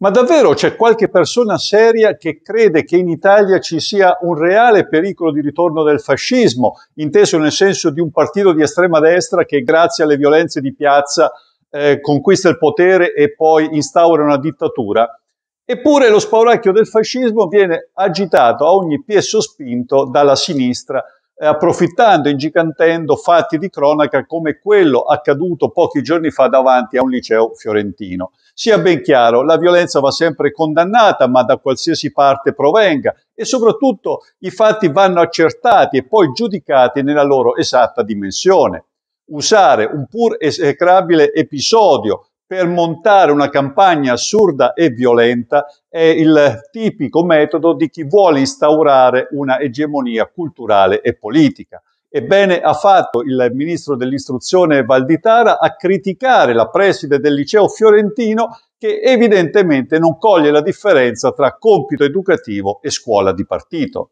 Ma davvero c'è qualche persona seria che crede che in Italia ci sia un reale pericolo di ritorno del fascismo, inteso nel senso di un partito di estrema destra che grazie alle violenze di piazza eh, conquista il potere e poi instaura una dittatura? Eppure lo spauracchio del fascismo viene agitato a ogni piesso spinto dalla sinistra eh, approfittando, ingigantendo fatti di cronaca come quello accaduto pochi giorni fa davanti a un liceo fiorentino. Sia ben chiaro, la violenza va sempre condannata, ma da qualsiasi parte provenga e soprattutto i fatti vanno accertati e poi giudicati nella loro esatta dimensione. Usare un pur esecrabile episodio per montare una campagna assurda e violenta è il tipico metodo di chi vuole instaurare una egemonia culturale e politica. Ebbene ha fatto il ministro dell'istruzione Valditara a criticare la preside del liceo fiorentino che evidentemente non coglie la differenza tra compito educativo e scuola di partito.